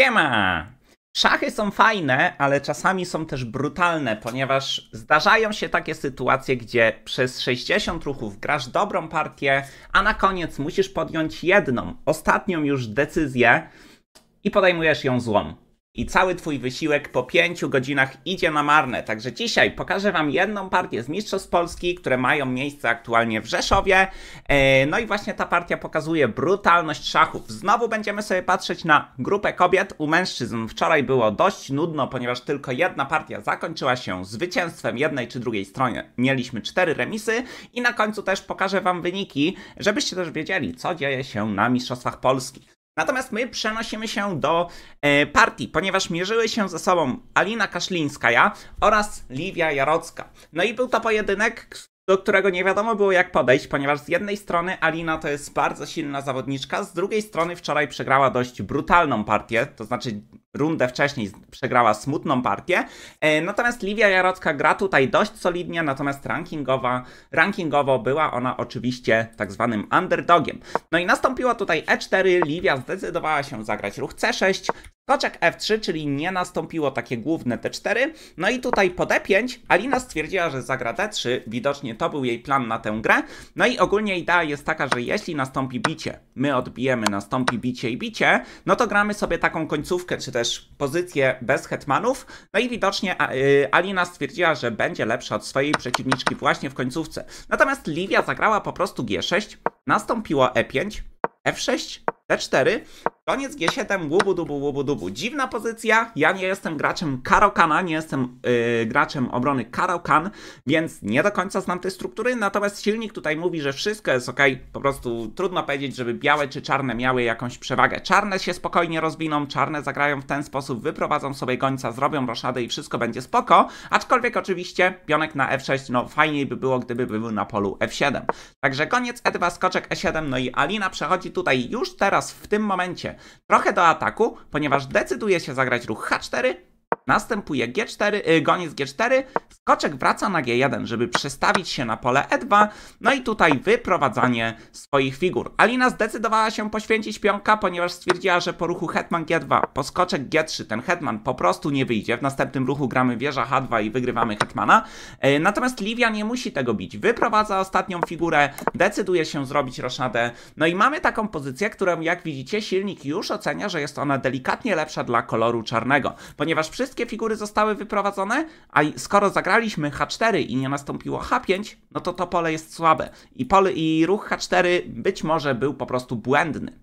Siema! Szachy są fajne, ale czasami są też brutalne, ponieważ zdarzają się takie sytuacje, gdzie przez 60 ruchów grasz dobrą partię, a na koniec musisz podjąć jedną, ostatnią już decyzję i podejmujesz ją złą i cały twój wysiłek po 5 godzinach idzie na marne. Także dzisiaj pokażę wam jedną partię z Mistrzostw Polski, które mają miejsce aktualnie w Rzeszowie. E, no i właśnie ta partia pokazuje brutalność szachów. Znowu będziemy sobie patrzeć na grupę kobiet. U mężczyzn wczoraj było dość nudno, ponieważ tylko jedna partia zakończyła się zwycięstwem jednej czy drugiej stronie. Mieliśmy cztery remisy i na końcu też pokażę wam wyniki, żebyście też wiedzieli, co dzieje się na Mistrzostwach Polski. Natomiast my przenosimy się do e, partii, ponieważ mierzyły się ze sobą Alina Kaszlińska oraz Livia Jarocka. No i był to pojedynek, do którego nie wiadomo było jak podejść, ponieważ z jednej strony Alina to jest bardzo silna zawodniczka, z drugiej strony wczoraj przegrała dość brutalną partię, to znaczy rundę wcześniej przegrała smutną partię. E, natomiast Livia Jarocka gra tutaj dość solidnie, natomiast rankingowa, rankingowo była ona oczywiście tak zwanym underdogiem. No i nastąpiło tutaj E4, Livia zdecydowała się zagrać ruch C6, skoczek F3, czyli nie nastąpiło takie główne T4. No i tutaj po D5 Alina stwierdziła, że zagra D3, widocznie to był jej plan na tę grę. No i ogólnie idea jest taka, że jeśli nastąpi bicie, my odbijemy, nastąpi bicie i bicie, no to gramy sobie taką końcówkę, czy też też pozycję bez hetmanów. No i widocznie y, Alina stwierdziła, że będzie lepsza od swojej przeciwniczki właśnie w końcówce. Natomiast Livia zagrała po prostu G6, nastąpiło E5, F6, D4 Koniec G7, łubu dubu Dziwna pozycja, ja nie jestem graczem Karokana, nie jestem yy, graczem obrony Karokan, więc nie do końca znam tej struktury, natomiast silnik tutaj mówi, że wszystko jest ok, po prostu trudno powiedzieć, żeby białe czy czarne miały jakąś przewagę. Czarne się spokojnie rozwiną, czarne zagrają w ten sposób, wyprowadzą sobie gońca, zrobią roszadę i wszystko będzie spoko, aczkolwiek oczywiście pionek na F6, no fajniej by było, gdyby był na polu F7. Także koniec E2, skoczek E7, no i Alina przechodzi tutaj już teraz w tym momencie Trochę do ataku, ponieważ decyduje się zagrać ruch H4, Następuje G4, y, goniec G4, skoczek wraca na G1, żeby przestawić się na pole E2, no i tutaj wyprowadzanie swoich figur. Alina zdecydowała się poświęcić pionka, ponieważ stwierdziła, że po ruchu hetman G2, po skoczek G3, ten hetman po prostu nie wyjdzie. W następnym ruchu gramy wieża H2 i wygrywamy hetmana. Y, natomiast Livia nie musi tego bić. Wyprowadza ostatnią figurę, decyduje się zrobić roszadę. No i mamy taką pozycję, którą jak widzicie silnik już ocenia, że jest ona delikatnie lepsza dla koloru czarnego, ponieważ wszystkie wszystkie figury zostały wyprowadzone, a skoro zagraliśmy H4 i nie nastąpiło H5, no to to pole jest słabe. I, pole, i ruch H4 być może był po prostu błędny.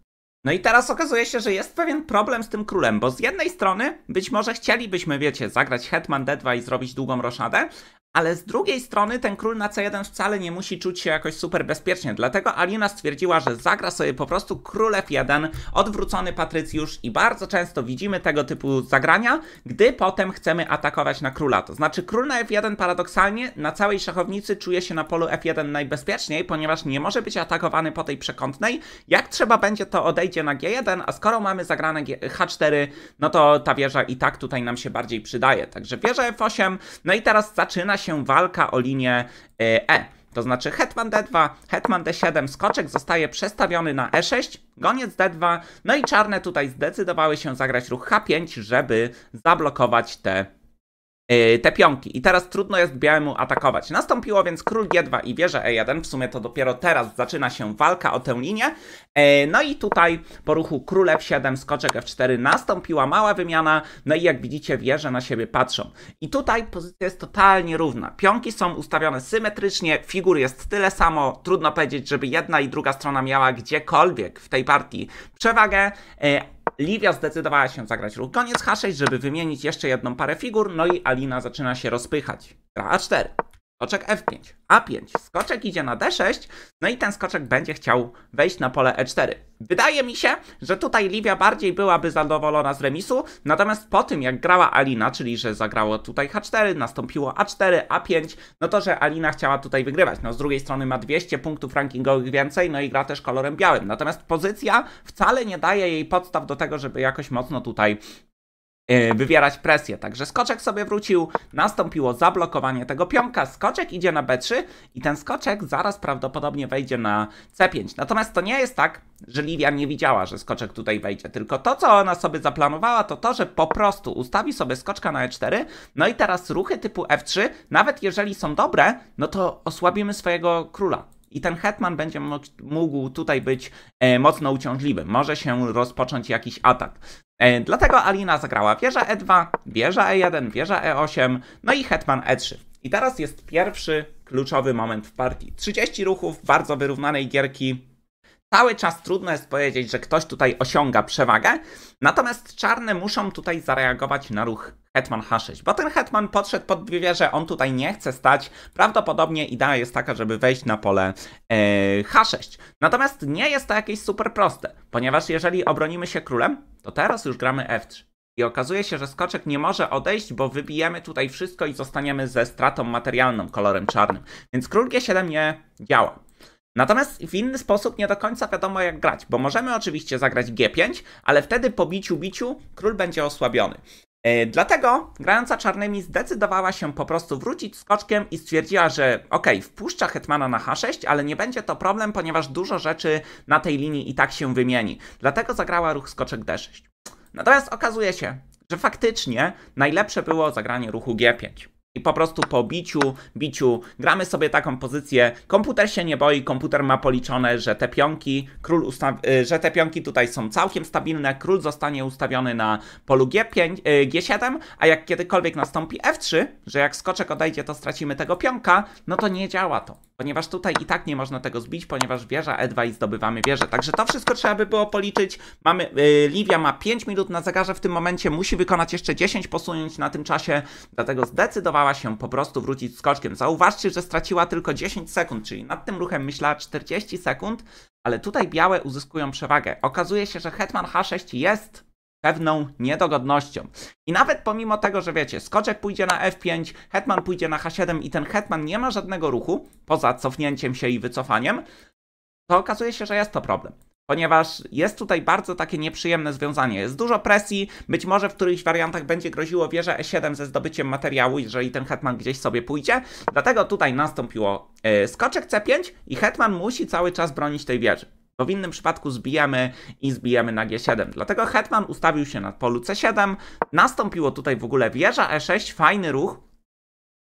No i teraz okazuje się, że jest pewien problem z tym królem, bo z jednej strony być może chcielibyśmy, wiecie, zagrać Hetman D2 i zrobić długą roszadę, ale z drugiej strony ten król na C1 wcale nie musi czuć się jakoś super bezpiecznie, dlatego Alina stwierdziła, że zagra sobie po prostu król F1, odwrócony patrycjusz i bardzo często widzimy tego typu zagrania, gdy potem chcemy atakować na króla. To znaczy król na F1 paradoksalnie na całej szachownicy czuje się na polu F1 najbezpieczniej, ponieważ nie może być atakowany po tej przekątnej. Jak trzeba będzie to odejdzie na G1, a skoro mamy zagrane H4, no to ta wieża i tak tutaj nam się bardziej przydaje. Także wieża F8, no i teraz zaczyna się walka o linię E. e. To znaczy hetman d2, hetman d7, skoczek zostaje przestawiony na e6, goniec d2, no i czarne tutaj zdecydowały się zagrać ruch h5, żeby zablokować te Yy, te pionki i teraz trudno jest białemu atakować. Nastąpiło więc król G2 i wieża E1, w sumie to dopiero teraz zaczyna się walka o tę linię. Yy, no i tutaj po ruchu król F7, skoczek F4 nastąpiła mała wymiana, no i jak widzicie wieże na siebie patrzą. I tutaj pozycja jest totalnie równa. Pionki są ustawione symetrycznie, figur jest tyle samo, trudno powiedzieć, żeby jedna i druga strona miała gdziekolwiek w tej partii przewagę, yy, Livia zdecydowała się zagrać ruch koniec H6, żeby wymienić jeszcze jedną parę figur, no i Alina zaczyna się rozpychać. Gra A4. Skoczek F5, A5, skoczek idzie na D6, no i ten skoczek będzie chciał wejść na pole E4. Wydaje mi się, że tutaj Livia bardziej byłaby zadowolona z remisu, natomiast po tym jak grała Alina, czyli że zagrało tutaj H4, nastąpiło A4, A5, no to że Alina chciała tutaj wygrywać. No z drugiej strony ma 200 punktów rankingowych więcej, no i gra też kolorem białym. Natomiast pozycja wcale nie daje jej podstaw do tego, żeby jakoś mocno tutaj Y, wywierać presję. Także skoczek sobie wrócił, nastąpiło zablokowanie tego pionka, skoczek idzie na B3 i ten skoczek zaraz prawdopodobnie wejdzie na C5. Natomiast to nie jest tak, że Livia nie widziała, że skoczek tutaj wejdzie, tylko to, co ona sobie zaplanowała, to to, że po prostu ustawi sobie skoczka na E4, no i teraz ruchy typu F3, nawet jeżeli są dobre, no to osłabimy swojego króla. I ten hetman będzie mógł tutaj być e, mocno uciążliwy. Może się rozpocząć jakiś atak. E, dlatego Alina zagrała wieża E2, wieża E1, wieża E8, no i hetman E3. I teraz jest pierwszy kluczowy moment w partii. 30 ruchów bardzo wyrównanej gierki cały czas trudno jest powiedzieć, że ktoś tutaj osiąga przewagę, natomiast czarne muszą tutaj zareagować na ruch Hetman H6, bo ten Hetman podszedł pod że on tutaj nie chce stać. Prawdopodobnie idea jest taka, żeby wejść na pole yy, e, H6. Natomiast nie jest to jakieś super proste, ponieważ jeżeli obronimy się królem, to teraz już gramy F3. I okazuje się, że skoczek nie może odejść, bo wybijemy tutaj wszystko i zostaniemy ze stratą materialną kolorem czarnym. Więc król G7 nie działa. Natomiast w inny sposób nie do końca wiadomo jak grać, bo możemy oczywiście zagrać G5, ale wtedy po biciu biciu król będzie osłabiony. E, dlatego grająca czarnymi zdecydowała się po prostu wrócić skoczkiem i stwierdziła, że okej, okay, wpuszcza hetmana na h6, ale nie będzie to problem, ponieważ dużo rzeczy na tej linii i tak się wymieni. Dlatego zagrała ruch skoczek d6. Natomiast okazuje się, że faktycznie najlepsze było zagranie ruchu g5. I po prostu po biciu, biciu gramy sobie taką pozycję. Komputer się nie boi, komputer ma policzone, że te pionki, król y, że te pionki tutaj są całkiem stabilne, król zostanie ustawiony na polu G5, y, G7, a jak kiedykolwiek nastąpi F3, że jak skoczek odejdzie, to stracimy tego pionka, no to nie działa to ponieważ tutaj i tak nie można tego zbić, ponieważ wieża E2 i zdobywamy wieżę. Także to wszystko trzeba by było policzyć. Mamy, yy, Livia ma 5 minut na zegarze w tym momencie, musi wykonać jeszcze 10 posunięć na tym czasie, dlatego zdecydowała się po prostu wrócić skoczkiem. Zauważcie, że straciła tylko 10 sekund, czyli nad tym ruchem myślała 40 sekund, ale tutaj białe uzyskują przewagę. Okazuje się, że Hetman H6 jest pewną niedogodnością. I nawet pomimo tego, że wiecie, skoczek pójdzie na F5, hetman pójdzie na H7 i ten hetman nie ma żadnego ruchu, poza cofnięciem się i wycofaniem, to okazuje się, że jest to problem ponieważ jest tutaj bardzo takie nieprzyjemne związanie. Jest dużo presji, być może w którychś wariantach będzie groziło wieża E7 ze zdobyciem materiału, jeżeli ten hetman gdzieś sobie pójdzie. Dlatego tutaj nastąpiło yy, skoczek C5 i hetman musi cały czas bronić tej wieży bo w innym przypadku zbijamy i zbijamy na G7. Dlatego hetman ustawił się na polu C7, nastąpiło tutaj w ogóle wieża E6, fajny ruch,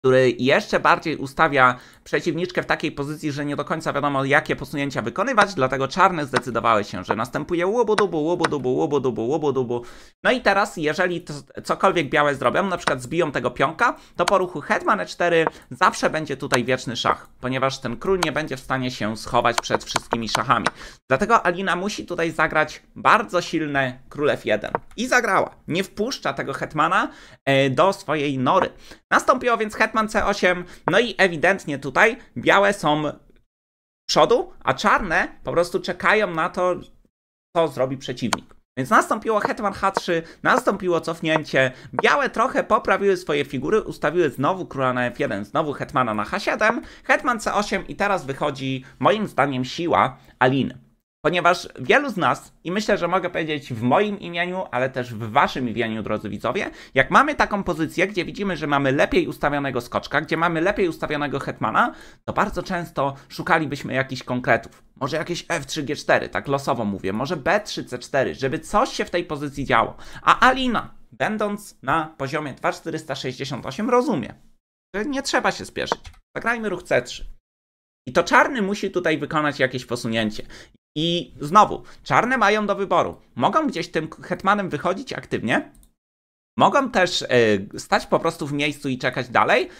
który jeszcze bardziej ustawia przeciwniczkę w takiej pozycji, że nie do końca wiadomo, jakie posunięcia wykonywać, dlatego czarne zdecydowały się, że następuje łobudubu, łobudubu, łobudubu, łobudubu. No i teraz, jeżeli to, cokolwiek białe zrobią, na przykład zbiją tego pionka, to po ruchu hetman e4 zawsze będzie tutaj wieczny szach, ponieważ ten król nie będzie w stanie się schować przed wszystkimi szachami. Dlatego Alina musi tutaj zagrać bardzo silne król f1. I zagrała. Nie wpuszcza tego hetmana e, do swojej nory. Nastąpiło więc Hetman C8, no i ewidentnie tutaj białe są przodu, a czarne po prostu czekają na to, co zrobi przeciwnik. Więc nastąpiło hetman h3, nastąpiło cofnięcie, białe trochę poprawiły swoje figury, ustawiły znowu króla na f1, znowu hetmana na h7, hetman c8 i teraz wychodzi moim zdaniem siła Aliny ponieważ wielu z nas, i myślę, że mogę powiedzieć w moim imieniu, ale też w waszym imieniu, drodzy widzowie, jak mamy taką pozycję, gdzie widzimy, że mamy lepiej ustawionego skoczka, gdzie mamy lepiej ustawionego hetmana, to bardzo często szukalibyśmy jakichś konkretów. Może jakieś F3, G4, tak losowo mówię, może B3, C4, żeby coś się w tej pozycji działo. A Alina, będąc na poziomie 2468, rozumie, że nie trzeba się spieszyć. Zagrajmy ruch C3. I to czarny musi tutaj wykonać jakieś posunięcie. I znowu, czarne mają do wyboru. Mogą gdzieś tym hetmanem wychodzić aktywnie, mogą też e, stać po prostu w miejscu i czekać dalej.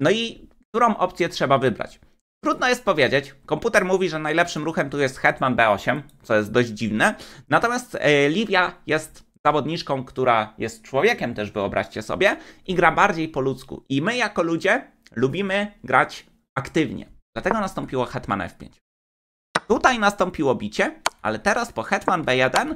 No i którą opcję trzeba wybrać? Trudno jest powiedzieć. Komputer mówi, że najlepszym ruchem tu jest Hetman B8, co jest dość dziwne. Natomiast e, Livia jest zawodniczką, która jest człowiekiem też, wyobraźcie sobie, i gra bardziej po ludzku. I my jako ludzie lubimy grać aktywnie. Dlatego nastąpiło Hetman F5. Tutaj nastąpiło bicie, ale teraz po hetman b1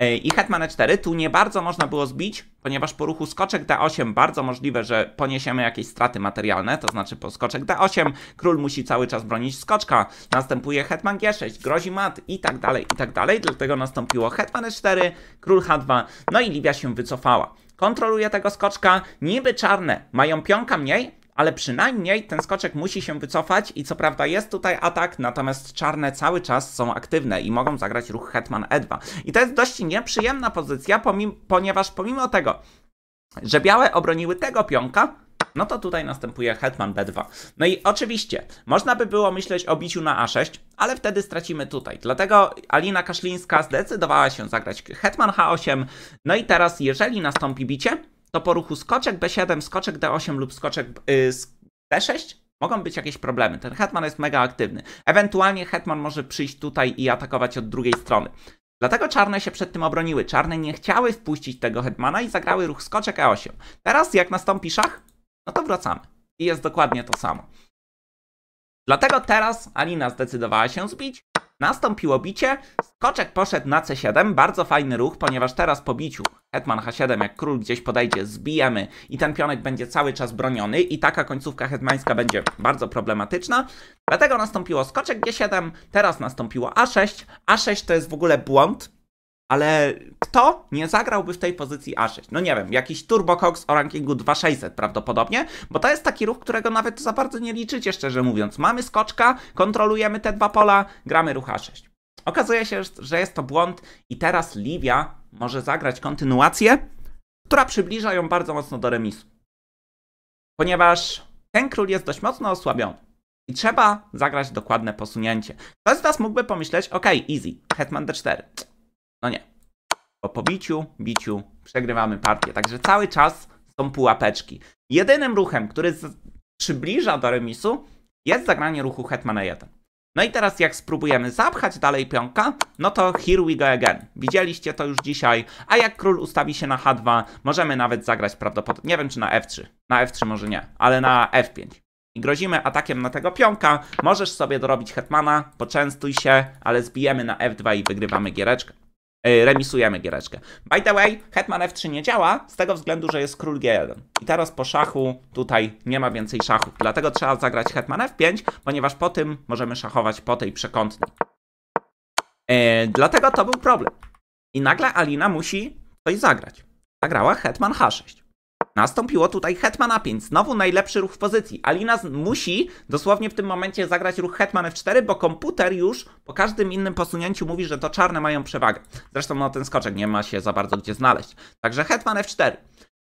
e, i hetman e4 tu nie bardzo można było zbić, ponieważ po ruchu skoczek d8 bardzo możliwe, że poniesiemy jakieś straty materialne, to znaczy po skoczek d8 król musi cały czas bronić skoczka, następuje hetman g6, grozi mat i tak dalej, i tak dalej, dlatego nastąpiło hetman e4, król h2, no i Libia się wycofała kontroluje tego skoczka. Niby czarne mają pionka mniej, ale przynajmniej ten skoczek musi się wycofać i co prawda jest tutaj atak, natomiast czarne cały czas są aktywne i mogą zagrać ruch Hetman E2. I to jest dość nieprzyjemna pozycja, ponieważ pomimo tego, że białe obroniły tego pionka, no to tutaj następuje hetman b2. No i oczywiście, można by było myśleć o biciu na a6, ale wtedy stracimy tutaj. Dlatego Alina Kaszlińska zdecydowała się zagrać hetman h8. No i teraz, jeżeli nastąpi bicie, to po ruchu skoczek B7, skoczek D8 lub skoczek D6 y, mogą być jakieś problemy. Ten hetman jest mega aktywny. Ewentualnie hetman może przyjść tutaj i atakować od drugiej strony. Dlatego czarne się przed tym obroniły. Czarne nie chciały wpuścić tego hetmana i zagrały ruch skoczek E8. Teraz jak nastąpi szach, no to wracamy. I jest dokładnie to samo. Dlatego teraz Alina zdecydowała się zbić, Nastąpiło bicie, skoczek poszedł na c7, bardzo fajny ruch, ponieważ teraz po biciu hetman h7, jak król gdzieś podejdzie, zbijemy i ten pionek będzie cały czas broniony i taka końcówka hetmańska będzie bardzo problematyczna. Dlatego nastąpiło skoczek g7, teraz nastąpiło a6. a6 to jest w ogóle błąd, ale kto nie zagrałby w tej pozycji A6? No nie wiem, jakiś Turbo Cox o rankingu 2600 prawdopodobnie, bo to jest taki ruch, którego nawet za bardzo nie liczycie, szczerze mówiąc. Mamy skoczka, kontrolujemy te dwa pola, gramy ruch A6. Okazuje się, że jest to błąd i teraz Livia może zagrać kontynuację, która przybliża ją bardzo mocno do remisu. Ponieważ ten król jest dość mocno osłabiony. I trzeba zagrać dokładne posunięcie. Ktoś z Was mógłby pomyśleć, ok, easy, hetman d4 no nie. Bo po biciu, biciu przegrywamy partię. Także cały czas są pułapeczki. Jedynym ruchem, który przybliża do remisu jest zagranie ruchu hetmana 1. No i teraz jak spróbujemy zapchać dalej pionka, no to here we go again. Widzieliście to już dzisiaj, a jak król ustawi się na h2, możemy nawet zagrać prawdopodobnie, nie wiem czy na f3, na f3 może nie, ale na f5. I grozimy atakiem na tego pionka, możesz sobie dorobić hetmana, poczęstuj się, ale zbijemy na f2 i wygrywamy giereczkę. E, remisujemy giereczkę. By the way, Hetman F3 nie działa z tego względu, że jest król G1. I teraz po szachu tutaj nie ma więcej szachów, dlatego trzeba zagrać Hetman F5, ponieważ po tym możemy szachować po tej przekątnej. dlatego to był problem. I nagle Alina musi coś zagrać. Zagrała Hetman H6. Nastąpiło tutaj hetman a5, znowu najlepszy ruch w pozycji. Alina musi dosłownie w tym momencie zagrać ruch hetman f4, bo komputer już po każdym innym posunięciu mówi, że to czarne mają przewagę. Zresztą no ten skoczek nie ma się za bardzo gdzie znaleźć. Także hetman f4.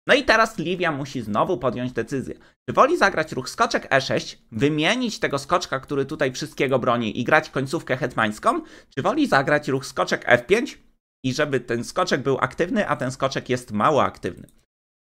No i teraz Livia musi znowu podjąć decyzję. Czy woli zagrać ruch skoczek e6, wymienić tego skoczka, który tutaj wszystkiego broni i grać końcówkę hetmańską, czy woli zagrać ruch skoczek f5 i żeby ten skoczek był aktywny, a ten skoczek jest mało aktywny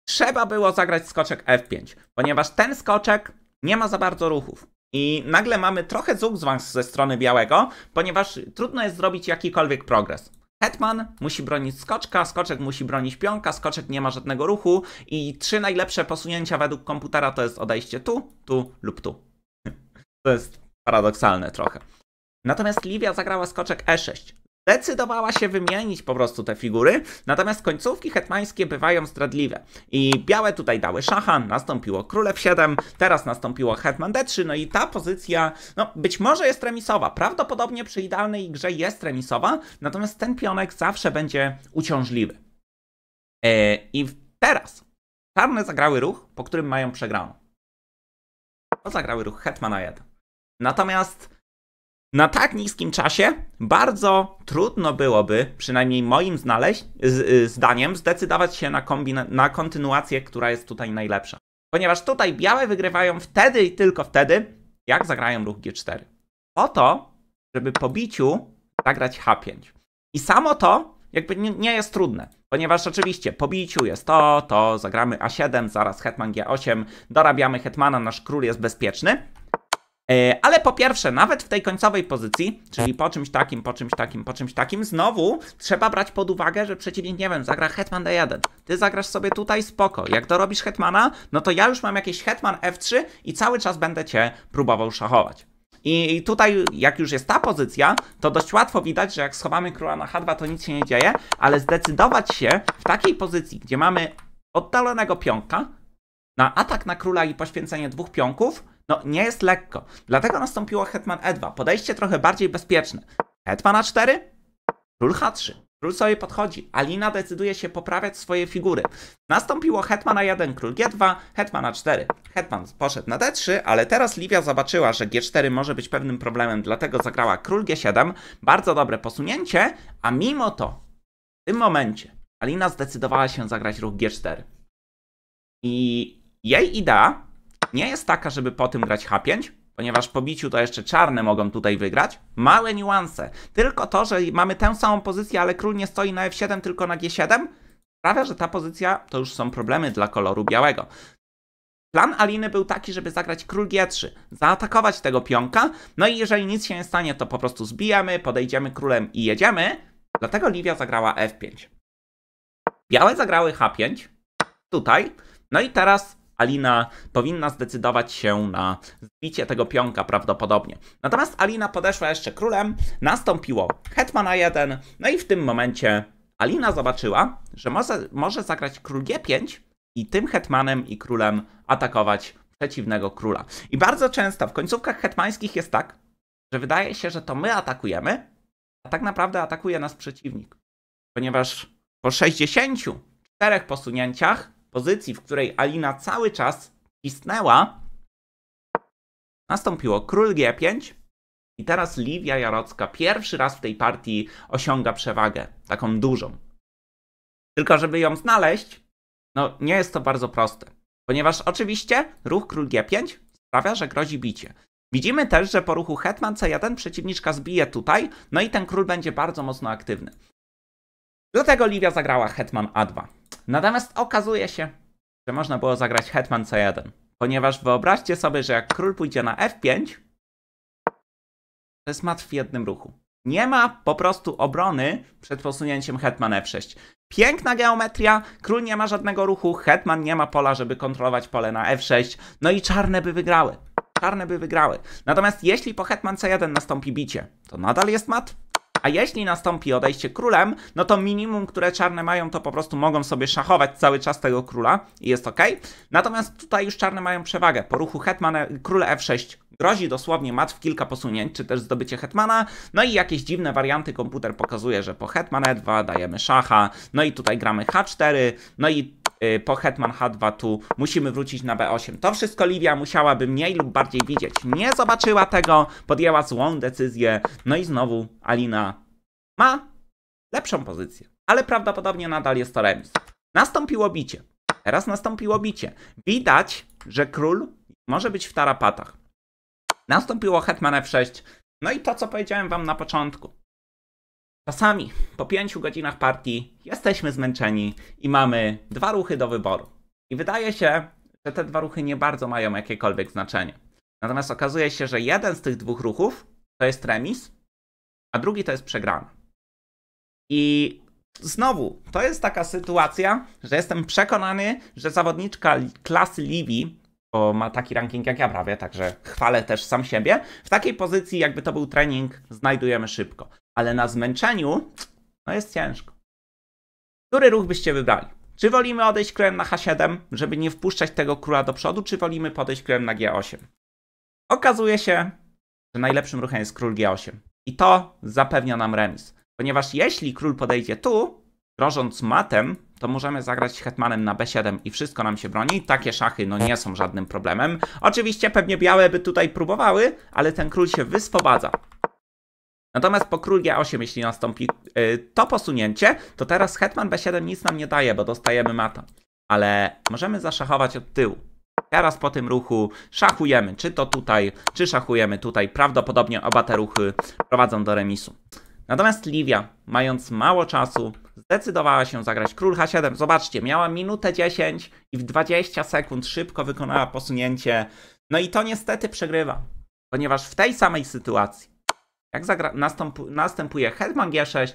trzeba było zagrać skoczek F5, ponieważ ten skoczek nie ma za bardzo ruchów. I nagle mamy trochę zugzwang ze strony białego, ponieważ trudno jest zrobić jakikolwiek progres. Hetman musi bronić skoczka, skoczek musi bronić pionka, skoczek nie ma żadnego ruchu i trzy najlepsze posunięcia według komputera to jest odejście tu, tu lub tu. To jest paradoksalne trochę. Natomiast Livia zagrała skoczek E6 decydowała się wymienić po prostu te figury, natomiast końcówki hetmańskie bywają zdradliwe. I białe tutaj dały szacha, nastąpiło królew 7, teraz nastąpiło hetman d3, no i ta pozycja, no być może jest remisowa, prawdopodobnie przy idealnej grze jest remisowa, natomiast ten pionek zawsze będzie uciążliwy. Yy, I teraz czarne zagrały ruch, po którym mają przegraną. To zagrały ruch hetmana 1. Natomiast na tak niskim czasie bardzo trudno byłoby, przynajmniej moim znaleźć, z, y, zdaniem, zdecydować się na, kombina- na kontynuację, która jest tutaj najlepsza. Ponieważ tutaj białe wygrywają wtedy i tylko wtedy, jak zagrają ruch G4. Po to, żeby po biciu zagrać H5. I samo to jakby nie, nie jest trudne, ponieważ oczywiście po biciu jest to, to, zagramy A7, zaraz hetman G8, dorabiamy hetmana, nasz król jest bezpieczny, E, ale po pierwsze, nawet w tej końcowej pozycji, czyli po czymś takim, po czymś takim, po czymś takim, znowu trzeba brać pod uwagę, że przeciwnik, nie wiem, zagra hetman d1. Ty zagrasz sobie tutaj spoko. Jak dorobisz hetmana, no to ja już mam jakiś hetman f3 i cały czas będę cię próbował szachować. I tutaj, jak już jest ta pozycja, to dość łatwo widać, że jak schowamy króla na h2, to nic się nie dzieje, ale zdecydować się w takiej pozycji, gdzie mamy oddalonego pionka, na atak na króla i poświęcenie dwóch pionków, no nie jest lekko. Dlatego nastąpiło Hetman E2. Podejście trochę bardziej bezpieczne. Hetman A4, król H3. Król sobie podchodzi. Alina decyduje się poprawiać swoje figury. Nastąpiło hetman A1, król G2, hetman A4. Hetman poszedł na D3, ale teraz Livia zobaczyła, że G4 może być pewnym problemem, dlatego zagrała król G7. Bardzo dobre posunięcie, a mimo to w tym momencie Alina zdecydowała się zagrać ruch G4. I jej idea nie jest taka, żeby po tym grać H5, ponieważ po biciu to jeszcze czarne mogą tutaj wygrać. Małe niuanse. Tylko to, że mamy tę samą pozycję, ale król nie stoi na F7, tylko na G7, sprawia, że ta pozycja to już są problemy dla koloru białego. Plan Aliny był taki, żeby zagrać król G3, zaatakować tego pionka, no i jeżeli nic się nie stanie, to po prostu zbijamy, podejdziemy królem i jedziemy. Dlatego Livia zagrała F5. Białe zagrały H5, tutaj, no i teraz Alina powinna zdecydować się na zbicie tego pionka prawdopodobnie. Natomiast Alina podeszła jeszcze królem, nastąpiło hetmana 1, no i w tym momencie Alina zobaczyła, że może, może zagrać król G5 i tym hetmanem i królem atakować przeciwnego króla. I bardzo często w końcówkach hetmańskich jest tak, że wydaje się, że to my atakujemy, a tak naprawdę atakuje nas przeciwnik. Ponieważ po 64 posunięciach pozycji, w której Alina cały czas istnęła, nastąpiło król G5 i teraz Livia Jarocka pierwszy raz w tej partii osiąga przewagę, taką dużą. Tylko żeby ją znaleźć, no nie jest to bardzo proste, ponieważ oczywiście ruch król G5 sprawia, że grozi bicie. Widzimy też, że po ruchu hetman C1 przeciwniczka zbije tutaj, no i ten król będzie bardzo mocno aktywny. Dlatego Livia zagrała Hetman A2. Natomiast okazuje się, że można było zagrać Hetman C1. Ponieważ wyobraźcie sobie, że jak król pójdzie na F5, to jest mat w jednym ruchu. Nie ma po prostu obrony przed posunięciem Hetman F6. Piękna geometria, król nie ma żadnego ruchu, Hetman nie ma pola, żeby kontrolować pole na F6, no i czarne by wygrały. Czarne by wygrały. Natomiast jeśli po Hetman C1 nastąpi bicie, to nadal jest mat, a jeśli nastąpi odejście królem, no to minimum, które czarne mają, to po prostu mogą sobie szachować cały czas tego króla i jest ok. Natomiast tutaj już czarne mają przewagę. Po ruchu hetmana król f6 grozi dosłownie mat w kilka posunięć, czy też zdobycie hetmana, no i jakieś dziwne warianty komputer pokazuje, że po hetman e2 dajemy szacha, no i tutaj gramy h4, no i y, po Hetman H2 tu musimy wrócić na B8. To wszystko Livia musiałaby mniej lub bardziej widzieć. Nie zobaczyła tego, podjęła złą decyzję, no i znowu Alina ma lepszą pozycję, ale prawdopodobnie nadal jest to remis. Nastąpiło bicie. Teraz nastąpiło bicie. Widać, że król może być w tarapatach. Nastąpiło hetman f6. No i to, co powiedziałem wam na początku. Czasami po 5 godzinach partii jesteśmy zmęczeni i mamy dwa ruchy do wyboru. I wydaje się, że te dwa ruchy nie bardzo mają jakiekolwiek znaczenie. Natomiast okazuje się, że jeden z tych dwóch ruchów to jest remis, a drugi to jest przegrana. I znowu, to jest taka sytuacja, że jestem przekonany, że zawodniczka klasy Livi, bo ma taki ranking jak ja prawie, także chwalę też sam siebie, w takiej pozycji, jakby to był trening, znajdujemy szybko. Ale na zmęczeniu, no jest ciężko. Który ruch byście wybrali? Czy wolimy odejść królem na H7, żeby nie wpuszczać tego króla do przodu, czy wolimy podejść królem na G8? Okazuje się, że najlepszym ruchem jest król G8. I to zapewnia nam remis. Ponieważ jeśli król podejdzie tu, grożąc matem, to możemy zagrać hetmanem na b7 i wszystko nam się broni. Takie szachy no nie są żadnym problemem. Oczywiście pewnie białe by tutaj próbowały, ale ten król się wyswobadza. Natomiast po król g8, jeśli nastąpi yy, to posunięcie, to teraz hetman b7 nic nam nie daje, bo dostajemy mata. Ale możemy zaszachować od tyłu. Teraz po tym ruchu szachujemy, czy to tutaj, czy szachujemy tutaj. Prawdopodobnie oba te ruchy prowadzą do remisu. Natomiast Livia, mając mało czasu, zdecydowała się zagrać król h7. Zobaczcie, miała minutę 10 i w 20 sekund szybko wykonała posunięcie. No i to niestety przegrywa, ponieważ w tej samej sytuacji, jak nastąp następuje hetman g6,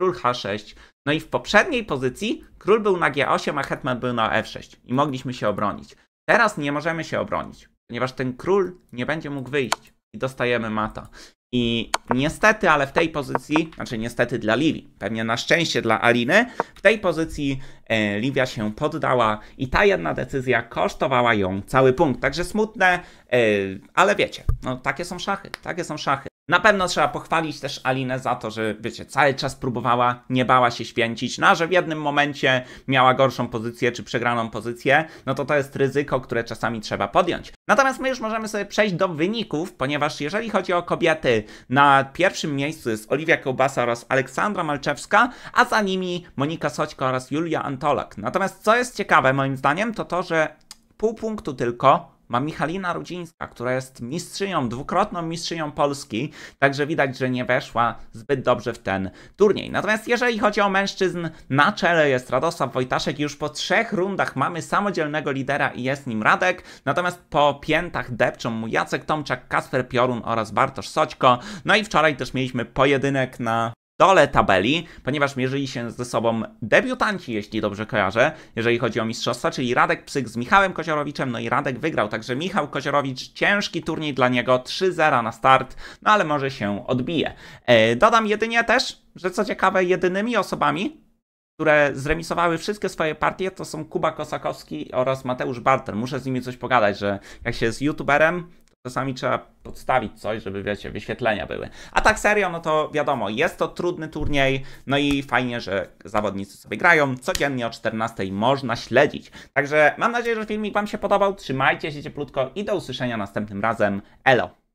król h6, no i w poprzedniej pozycji król był na g8, a hetman był na f6 i mogliśmy się obronić. Teraz nie możemy się obronić, ponieważ ten król nie będzie mógł wyjść dostajemy mata. I niestety, ale w tej pozycji, znaczy niestety dla Livi, pewnie na szczęście dla Aliny, w tej pozycji e, Livia się poddała i ta jedna decyzja kosztowała ją cały punkt. Także smutne, e, ale wiecie, no takie są szachy, takie są szachy. Na pewno trzeba pochwalić też Alinę za to, że wiecie, cały czas próbowała, nie bała się święcić, no a że w jednym momencie miała gorszą pozycję czy przegraną pozycję, no to to jest ryzyko, które czasami trzeba podjąć. Natomiast my już możemy sobie przejść do wyników, ponieważ jeżeli chodzi o kobiety, na pierwszym miejscu jest Oliwia Kołbasa oraz Aleksandra Malczewska, a za nimi Monika Soćko oraz Julia Antolak. Natomiast co jest ciekawe moim zdaniem, to to, że pół punktu tylko ma Michalina Rudzińska, która jest mistrzynią, dwukrotną mistrzynią Polski, także widać, że nie weszła zbyt dobrze w ten turniej. Natomiast jeżeli chodzi o mężczyzn, na czele jest Radosław Wojtaszek. Już po trzech rundach mamy samodzielnego lidera i jest nim Radek, natomiast po piętach depczą mu Jacek Tomczak, Kasper Piorun oraz Bartosz Soćko. No i wczoraj też mieliśmy pojedynek na dole tabeli, ponieważ mierzyli się ze sobą debiutanci, jeśli dobrze kojarzę, jeżeli chodzi o mistrzostwa, czyli Radek Psyk z Michałem Koziorowiczem, no i Radek wygrał, także Michał Koziorowicz, ciężki turniej dla niego, 3-0 na start, no ale może się odbije. E, dodam jedynie też, że co ciekawe, jedynymi osobami, które zremisowały wszystkie swoje partie, to są Kuba Kosakowski oraz Mateusz Bartel. Muszę z nimi coś pogadać, że jak się z youtuberem Czasami trzeba podstawić coś, żeby wiecie, wyświetlenia były. A tak serio, no to wiadomo, jest to trudny turniej, no i fajnie, że zawodnicy sobie grają. Codziennie o 14 można śledzić. Także mam nadzieję, że filmik Wam się podobał. Trzymajcie się cieplutko i do usłyszenia następnym razem. Elo!